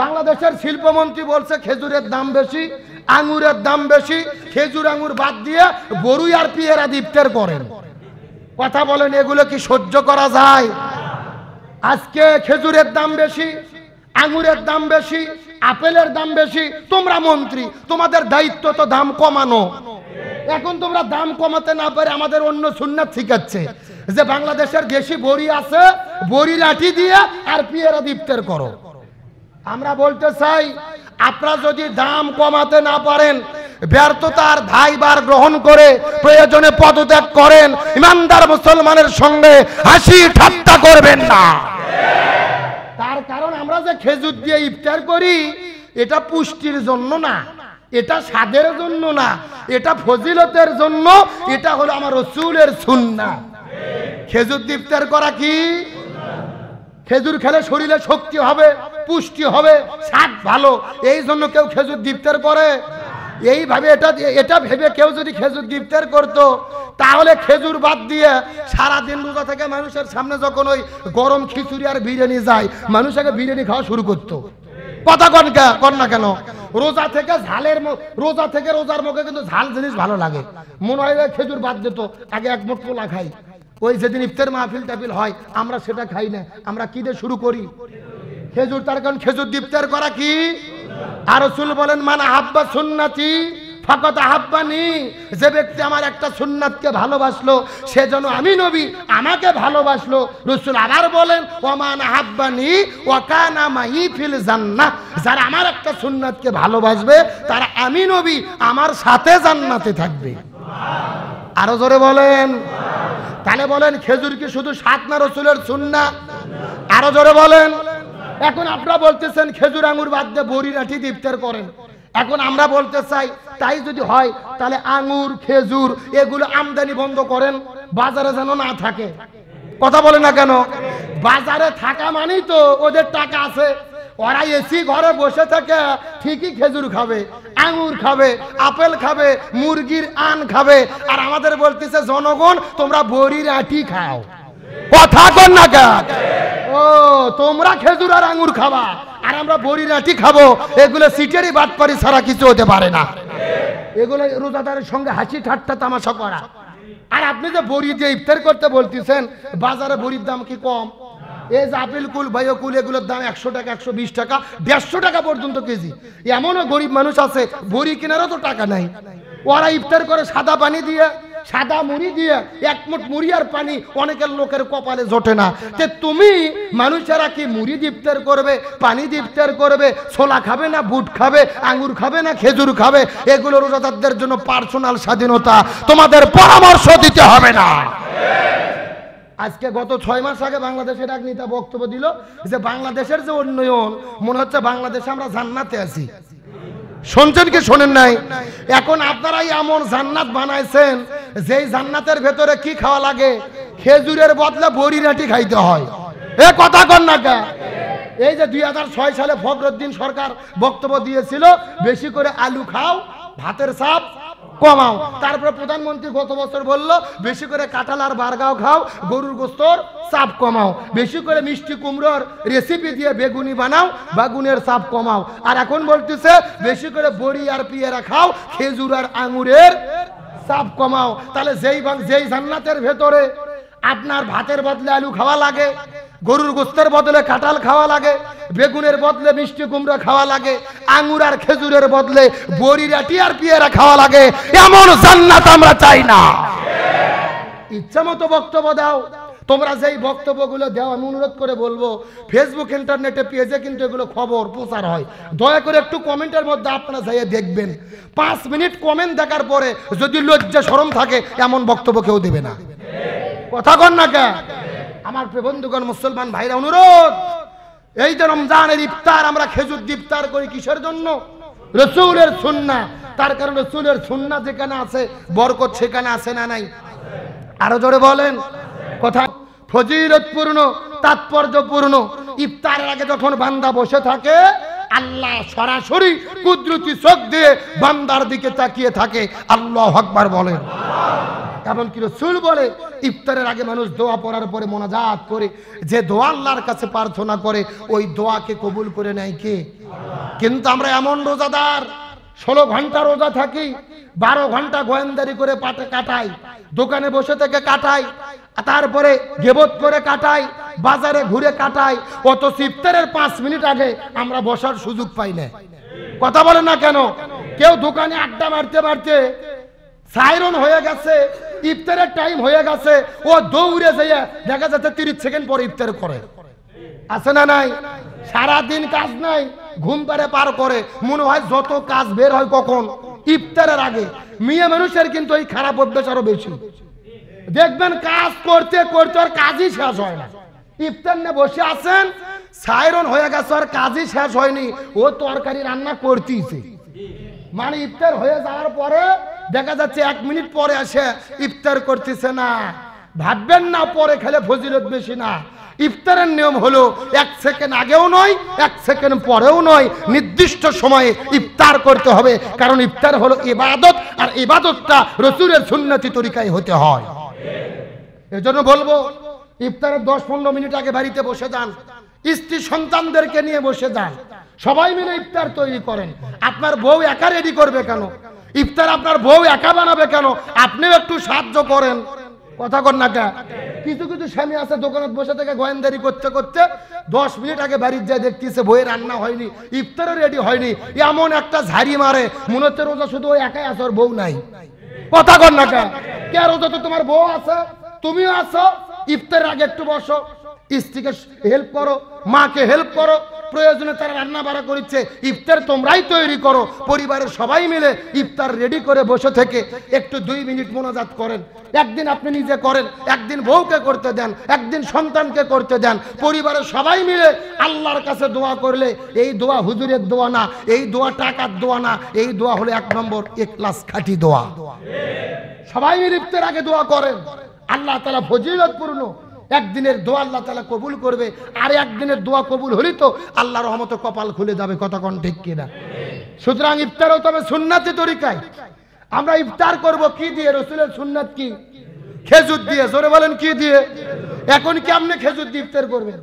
বাংলাদেশের শিল্পমন্ত্রী বলছে খেজুরের দাম বেশি আঙুরের দাম বেশি খেজুর আঙুর বাদ দিয়ে বরু আর পিয়ারা দীপ্তের করেন কথা বলেন এগুলো কি সহ্য করা যায় আজকে খেজুরের দাম বেশি আঙুরের দাম বেশি আপেলের দাম বেশি তোমরা মন্ত্রী তোমাদের দায়িত্ব তো দাম কমানো এখন তোমরা দাম কমাতে না পারে আমাদের অন্য সুন্নার শিখাচ্ছে যে বাংলাদেশের দেশি বড়ি আছে বড়ি লাঠি দিয়ে আর পিয়ারা দীপ্তের করো আমরা বলতে চাই আপনারা যদি দাম কমাতে না পারেন ব্যর্থতার ধাইবার গ্রহণ করে প্রয়োজনে পদত্যাগ করেন ইমানদার মুসলমানের সঙ্গে হাসি ঠাট্টা করবেন না তার কারণ আমরা যে খেজুর দিয়ে ইফতার করি এটা পুষ্টির জন্য না এটা স্বাদের জন্য না এটা ফজিলতের জন্য এটা হলো আমার রসুলের সুন্না খেজুর ইফতার করা কি খেজুর খেলে শরীরে শক্তি হবে পুষ্টি হবে স্বাদ ভালো এই জন্য কেউ খেজুর দিফতার করে এইভাবে এটা এটা ভেবে কেউ যদি খেজুর গিফতার করত তাহলে খেজুর বাদ দিয়ে সারা দিন রোজা থেকে মানুষের সামনে যখন ওই গরম খিচুড়ি আর বিরিয়ানি যায় মানুষ আগে বিরিয়ানি খাওয়া শুরু করতো কথা কন কন না কেন রোজা থেকে ঝালের রোজা থেকে রোজার মুখে কিন্তু ঝাল জিনিস ভালো লাগে মনে হয় খেজুর বাদ দিত আগে এক মুঠ পোলা খাই ওই যেদিন ইফতার মাহফিল টাফিল হয় আমরা সেটা খাই না আমরা কি দিয়ে শুরু করি খেজুর তার কারণ খেজুর দীপ্তার করা কি আর সুল বলেন মানে হাব্বা সুন্নাতি ফাকত আহ্বানি যে ব্যক্তি আমার একটা সুন্নাতকে ভালোবাসলো সে যেন আমি নবী আমাকে ভালোবাসলো রসুল আবার বলেন ওমান আহ্বানি ওকানা মাহি ফিল জান্না যারা আমার একটা সুন্নাতকে ভালোবাসবে তারা আমি নবী আমার সাথে জান্নাতে থাকবে আরো জোরে বলেন তাহলে বলেন খেজুর কি শুধু সাত না রসুলের সুন্না আরো জোরে বলেন এখন আপনারা বলতেছেন খেজুর আঙুর বাদ দিয়ে বড়ি রাঠি করেন এখন আমরা বলতে চাই তাই যদি হয় তাহলে আঙুর খেজুর এগুলো আমদানি বন্ধ করেন বাজারে যেন না থাকে কথা বলে না কেন বাজারে থাকা মানেই তো ওদের টাকা আছে ওরা এসি ঘরে বসে থাকে ঠিকই খেজুর খাবে আঙুর খাবে আপেল খাবে মুরগির আন খাবে আর আমাদের বলতেছে জনগণ তোমরা বড়ির আটি খাও কথা কন না কেন ও তোমরা খেজুর আর আঙুর খাবা আর আমরা বড়ি রাটি খাবো এগুলো সিটেরই পারি ছাড়া কিছু হতে পারে না এগুলো রোজাদারের সঙ্গে হাসি ঠাট্টা তামাশা করা আর আপনি যে বড়ি দিয়ে ইফতার করতে বলতেছেন বাজারে বড়ির দাম কি কম এই যে আপেল কুল কুল এগুলোর দাম একশো টাকা একশো বিশ টাকা দেড়শো টাকা পর্যন্ত কেজি এমনও গরিব মানুষ আছে বড়ি কেনারও তো টাকা নাই ওরা ইফতার করে সাদা পানি দিয়ে সাদা মুড়ি দিয়ে একমুট মুড়ি আর পানি অনেকের লোকের কপালে জোটে না যে তুমি মানুষেরা কি মুড়ি দীপ্তের করবে পানি দীপ্তের করবে ছোলা খাবে না বুট খাবে আঙ্গুর খাবে না খেজুর খাবে এগুলো রোজাদারদের জন্য পার্সোনাল স্বাধীনতা তোমাদের পরামর্শ দিতে হবে না আজকে গত ছয় মাস আগে বাংলাদেশের এক নেতা বক্তব্য দিল যে বাংলাদেশের যে উন্নয়ন মনে হচ্ছে বাংলাদেশে আমরা জান্নাতে আছি শুনছেন কি শোনেন নাই এখন আপনারাই এমন জান্নাত বানাইছেন যেই জান্নাতের ভেতরে কি খাওয়া লাগে খেজুরের বদলে বড়ি নাটি খাইতে হয় এ কথা কর না কে এই যে দুই ছয় সালে ফখরুদ্দিন সরকার বক্তব্য দিয়েছিল বেশি করে আলু খাও ভাতের সাপ কমাও তারপর প্রধানমন্ত্রী গত বছর বলল বেশি করে কাঁঠাল আর বারগাও খাও গরুর গোস্তর চাপ কমাও বেশি করে মিষ্টি কুমড়োর রেসিপি দিয়ে বেগুনি বানাও বাগুনের চাপ কমাও আর এখন বলতেছে বেশি করে বড়ি আর পিয়ারা খাও খেজুর আর আঙুরের চাপ কমাও তাহলে যেই যেই জান্নাতের ভেতরে আপনার ভাতের বদলে আলু খাওয়া লাগে গরুর গোস্তের বদলে কাঁঠাল খাওয়া লাগে বেগুনের বদলে মিষ্টি কুমড়া খাওয়া লাগে আঙুর আর খেজুরের বদলে বড়ির আটি আর পিয়ারা খাওয়া লাগে এমন জান্নাত আমরা চাই না ইচ্ছা মতো বক্তব্য দাও তোমরা যেই বক্তব্যগুলো দেও আমি অনুরোধ করে বলবো ফেসবুক ইন্টারনেটে পেজে কিন্তু এগুলো খবর প্রচার হয় দয়া করে একটু কমেন্টের মধ্যে আপনারা যাইয়ে দেখবেন পাঁচ মিনিট কমেন্ট দেখার পরে যদি লজ্জা সরম থাকে এমন বক্তব্য কেউ দেবে না কথা কন না কেন আমার বন্ধুগণ মুসলমান ভাইরা অনুরোধ এই যে রমজানের ইফতার আমরা খেজুর ইফতার করি কিসের জন্য রসুলের সুন্না তার কারণ রসুলের সুন্না যেখানে আছে বরকত সেখানে আছে না নাই আরো জোরে বলেন কথা ফজিরতপূর্ণ তাৎপর্যপূর্ণ ইফতারের আগে যখন বান্দা বসে থাকে আল্লাহ সরাসরি কুদরতি চোখ দিয়ে বান্দার দিকে তাকিয়ে থাকে আল্লাহ হকবার বলেন কারণ কি রসুল বলে ইফতারের আগে মানুষ দোয়া পড়ার পরে মোনাজাত করে যে দোয়া আল্লাহর কাছে প্রার্থনা করে ওই দোয়াকে কবুল করে নেয় কে কিন্তু আমরা এমন রোজাদার ষোলো ঘন্টা রোজা থাকি বারো ঘন্টা গোয়েন্দারি করে পাটে কাটাই দোকানে বসে থেকে কাটাই তারপরে গেবত করে কাটাই বাজারে ঘুরে কাটাই অত সিফতারের পাঁচ মিনিট আগে আমরা বসার সুযোগ পাই না কথা বলে না কেন কেউ দোকানে আড্ডা মারতে মারতে সাইরন হয়ে গেছে ইফতারের টাইম হয়ে গেছে ও দৌড়ে যেয়ে দেখা যাচ্ছে তিরিশ সেকেন্ড পরে ইফতার করে আছে না নাই সারাদিন কাজ নাই ঘুম পারে পার করে মনে হয় যত কাজ বের হয় কখন ইফতারের আগে মেয়ে মানুষের কিন্তু এই খারাপ অভ্যাস আরো বেশি দেখবেন কাজ করতে করতে আর কাজই শেষ হয় না ইফতার নিয়ে বসে আছেন সাইরন হয়ে গেছে আর কাজই শেষ হয়নি ও তরকারি রান্না করতেইছে মানে ইফতার হয়ে যাওয়ার পরে দেখা যাচ্ছে এক মিনিট পরে আসে ইফতার করতেছে না ভাববেন না পরে খেলে ফজিলত বেশি না ইফতারের নিয়ম হলো এক সেকেন্ড আগেও নয় এক সেকেন্ড পরেও নয় নির্দিষ্ট সময়ে ইফতার করতে হবে কারণ ইফতার হলো ইবাদত আর ইবাদতটা রসুরের সুন্নতি তরিকায় হতে হয় এজন্য বলবো ইফতারের দশ পনেরো মিনিট আগে বাড়িতে বসে যান স্ত্রী সন্তানদেরকে নিয়ে বসে যান সবাই মিলে ইফতার তৈরি করেন আপনার বউ একা রেডি করবে কেন ইফতার আপনার বউ একা বানাবে কেন আপনিও একটু সাহায্য করেন কথা কর না কিছু কিছু স্বামী আছে দোকানে বসে থেকে গোয়েন্দারি করতে করতে দশ মিনিট আগে বাড়ির যায় দেখতেছে বইয়ে রান্না হয়নি ইফতারও রেডি হয়নি এমন একটা ঝাড়ি মারে মনে হচ্ছে রোজা শুধু ওই একাই আছে ওর বউ নাই কথা কর না কে রোজা তো তোমার বউ আছে তুমিও আসো ইফতারের আগে একটু বসো স্ত্রীকে হেল্প করো মাকে হেল্প করো প্রয়োজনে তারা রান্না বাড়া করছে ইফতার তোমরাই তৈরি করো পরিবারের সবাই মিলে ইফতার রেডি করে বসে থেকে একটু দুই মিনিট মোনাজাত করেন একদিন আপনি নিজে করেন একদিন বউকে করতে দেন একদিন সন্তানকে করতে দেন পরিবারের সবাই মিলে আল্লাহর কাছে দোয়া করলে এই দোয়া হুজুরের দোয়া না এই দোয়া টাকার দোয়া না এই দোয়া হলো এক নম্বর এক ক্লাস খাটি দোয়া সবাই মিলে ইফতার আগে দোয়া করেন আল্লাহ তালা ফজিলত পূর্ণ একদিনের দোয়া আল্লাহ তালা কবুল করবে আর একদিনের দোয়া কবুল হলি তো আল্লাহ রহমত কপাল খুলে যাবে কতক্ষণ ঠিক কিনা সুতরাং ইফতারও তবে সুন্নাতি তরিকায় আমরা ইফতার করব কি দিয়ে রসুলের সুন্নাত কি খেজুর দিয়ে জোরে বলেন কি দিয়ে এখন কি আপনি খেজুর দিয়ে ইফতার করবেন